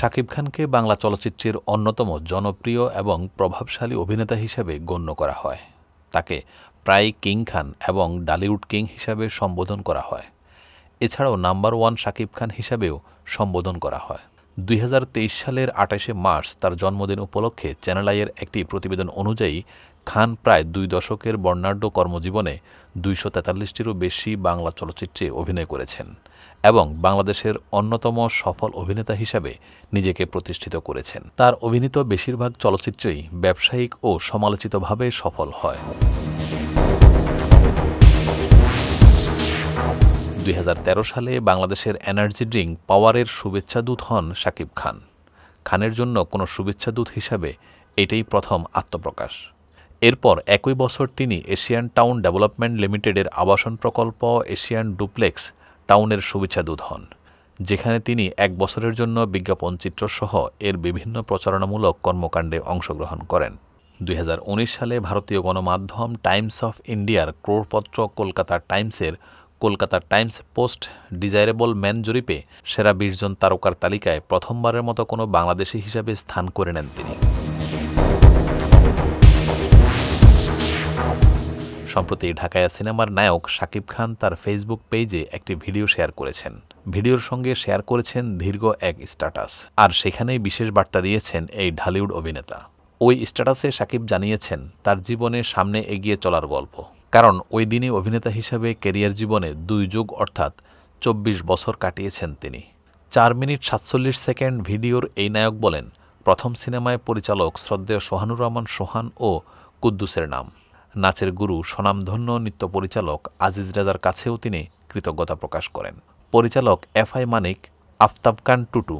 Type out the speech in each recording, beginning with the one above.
শাকিব খানকে বাংলা চলচ্চিত্রের অন্যতম জনপ্রিয় এবং প্রভাবশালী অভিনেতা হিসেবে গণ্য করা হয় তাকে প্রায় কিং খান এবং ডালিউড কিং হিসাবে সম্বোধন করা হয় এছাড়াও নাম্বার ওয়ান শাকিব খান হিসাবেও সম্বোধন করা হয় দুই সালের আঠাশে মার্চ তার জন্মদিন উপলক্ষে চ্যানেল আইয়ের একটি প্রতিবেদন অনুযায়ী খান প্রায় দুই দশকের বর্ণাঢ্য কর্মজীবনে দুইশো তেতাল্লিশটিরও বেশি বাংলা চলচ্চিত্রে অভিনয় করেছেন এবং বাংলাদেশের অন্যতম সফল অভিনেতা হিসাবে নিজেকে প্রতিষ্ঠিত করেছেন তার অভিনীত বেশিরভাগ চলচ্চিত্রই ব্যবসায়িক ও সমালোচিতভাবে সফল হয় দুই সালে বাংলাদেশের এনার্জি ড্রিঙ্ক পাওয়ারের শুভেচ্ছাদূত হন শাকিব খান খানের জন্য কোনো শুভেচ্ছাদূত হিসাবে এটাই প্রথম আত্মপ্রকাশ এরপর একই বছর তিনি এশিয়ান টাউন ডেভেলপমেন্ট লিমিটেডের আবাসন প্রকল্প এশিয়ান ডুপ্লেক্স টাউনের শুভেচ্ছাদূত হন যেখানে তিনি এক বছরের জন্য বিজ্ঞাপন চিত্রসহ এর বিভিন্ন প্রচারণামূলক কর্মকাণ্ডে অংশগ্রহণ করেন দুই সালে ভারতীয় গণমাধ্যম টাইমস অফ ইন্ডিয়ার ক্রোড়পত্র কলকাতা টাইমসের Kolkata Times post desirable man জরিপে সেরা বিশজন তারকার তালিকায় প্রথমবারের মতো কোনো বাংলাদেশি হিসাবে স্থান করে নেন তিনি সম্প্রতি ঢাকায় সিনেমার নায়ক শাকিব খান তার ফেসবুক পেজে একটি ভিডিও শেয়ার করেছেন ভিডিওর সঙ্গে শেয়ার করেছেন দীর্ঘ এক স্ট্যাটাস আর সেখানেই বিশেষ বার্তা দিয়েছেন এই ঢালিউড অভিনেতা ওই স্ট্যাটাসে সাকিব জানিয়েছেন তার জীবনে সামনে এগিয়ে চলার গল্প কারণ ওই দিনে অভিনেতা হিসাবে কেরিয়ার জীবনে দুই যুগ অর্থাৎ চব্বিশ বছর কাটিয়েছেন তিনি চার মিনিট সাতচল্লিশ সেকেন্ড ভিডিওর এই নায়ক বলেন প্রথম সিনেমায় পরিচালক শ্রদ্ধেয় সোহানুর রহমান সোহান ও কুদ্দুসের নাম নাচের গুরু স্বনামধন্য নৃত্য পরিচালক আজিজ রাজার কাছেও তিনি কৃতজ্ঞতা প্রকাশ করেন পরিচালক এফ আই মানিক আফতাব খান টুটু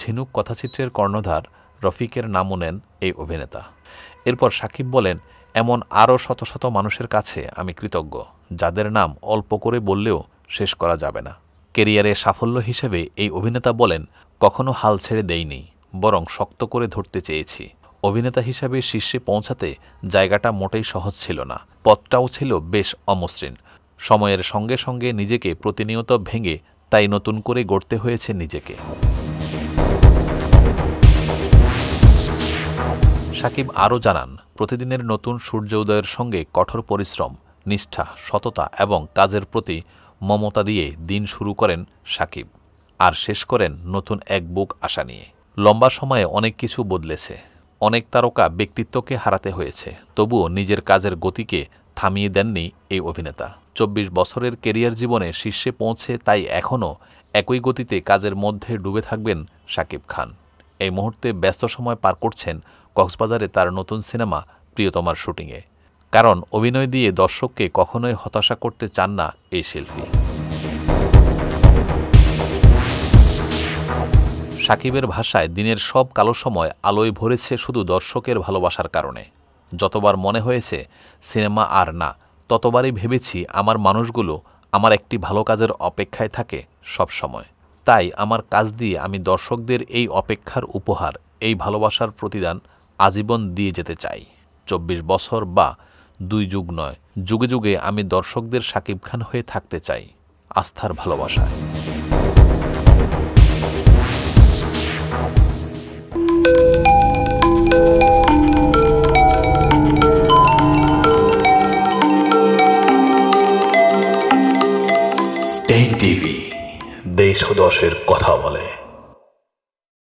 ঝিনুক কথাচিত্রের কর্ণধার রফিকের নামও নেন এই অভিনেতা এরপর সাকিব বলেন এমন আরও শত শত মানুষের কাছে আমি কৃতজ্ঞ যাদের নাম অল্প করে বললেও শেষ করা যাবে না কেরিয়ারে সাফল্য হিসেবে এই অভিনেতা বলেন কখনো হাল ছেড়ে দেইনি বরং শক্ত করে ধরতে চেয়েছি অভিনেতা হিসাবে শীর্ষে পৌঁছাতে জায়গাটা মোটেই সহজ ছিল না পথটাও ছিল বেশ অমসৃণ সময়ের সঙ্গে সঙ্গে নিজেকে প্রতিনিয়ত ভেঙে তাই নতুন করে গড়তে হয়েছে নিজেকে সাকিব আরও জানান প্রতিদিনের নতুন সূর্যোদয়ের সঙ্গে কঠোর পরিশ্রম নিষ্ঠা সততা এবং কাজের প্রতি মমতা দিয়ে দিন শুরু করেন সাকিব আর শেষ করেন নতুন এক বুক আশা নিয়ে লম্বা সময়ে অনেক কিছু বদলেছে অনেক তারকা ব্যক্তিত্বকে হারাতে হয়েছে তবুও নিজের কাজের গতিকে থামিয়ে দেননি এই অভিনেতা চব্বিশ বছরের কেরিয়ার জীবনে শীর্ষে পৌঁছে তাই এখনও একই গতিতে কাজের মধ্যে ডুবে থাকবেন শাকিব খান এই মুহূর্তে ব্যস্ত সময় পার করছেন কক্সবাজারে তার নতুন সিনেমা প্রিয়তমার শুটিংয়ে কারণ অভিনয় দিয়ে দর্শককে কখনোই হতাশা করতে চান না এই শিল্পী সাকিবের ভাষায় দিনের সব কালো সময় আলোয় ভরেছে শুধু দর্শকের ভালোবাসার কারণে যতবার মনে হয়েছে সিনেমা আর না ততবারই ভেবেছি আমার মানুষগুলো আমার একটি ভালো কাজের অপেক্ষায় থাকে সব সময়। তাই আমার কাজ দিয়ে আমি দর্শকদের এই অপেক্ষার উপহার এই ভালোবাসার প্রতিদান আজীবন দিয়ে যেতে চাই চব্বিশ বছর বা দুই যুগ নয় যুগে যুগে আমি দর্শকদের সাকিব খান হয়ে থাকতে চাই আস্থার ভালোবাসায় টেন টিভি দেশ দশের কথা বলে